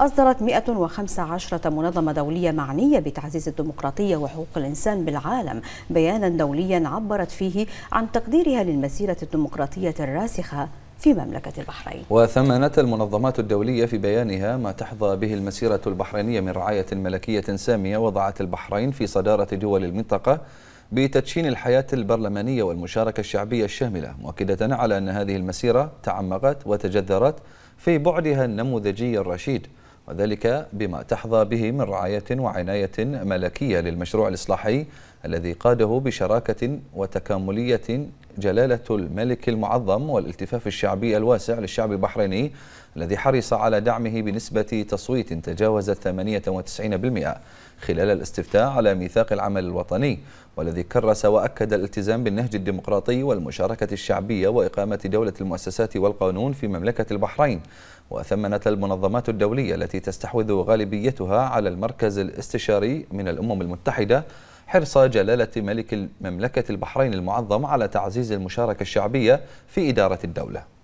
أصدرت 115 منظمة دولية معنية بتعزيز الديمقراطية وحقوق الإنسان بالعالم بيانا دوليا عبرت فيه عن تقديرها للمسيرة الديمقراطية الراسخة في مملكة البحرين وثمنت المنظمات الدولية في بيانها ما تحظى به المسيرة البحرينية من رعاية ملكية سامية وضعت البحرين في صدارة دول المنطقة بتدشين الحياة البرلمانية والمشاركة الشعبية الشاملة مؤكدة على أن هذه المسيرة تعمقت وتجذرت في بعدها النموذجي الرشيد وذلك بما تحظى به من رعاية وعناية ملكية للمشروع الإصلاحي الذي قاده بشراكة وتكاملية جلالة الملك المعظم والالتفاف الشعبي الواسع للشعب البحريني الذي حرص على دعمه بنسبة تصويت تجاوزت 98% خلال الاستفتاء على ميثاق العمل الوطني والذي كرس وأكد الالتزام بالنهج الديمقراطي والمشاركة الشعبية وإقامة دولة المؤسسات والقانون في مملكة البحرين وثمنت المنظمات الدولية التي تستحوذ غالبيتها على المركز الاستشاري من الأمم المتحدة حرص جلالة ملك مملكة البحرين المعظم على تعزيز المشاركة الشعبية في إدارة الدولة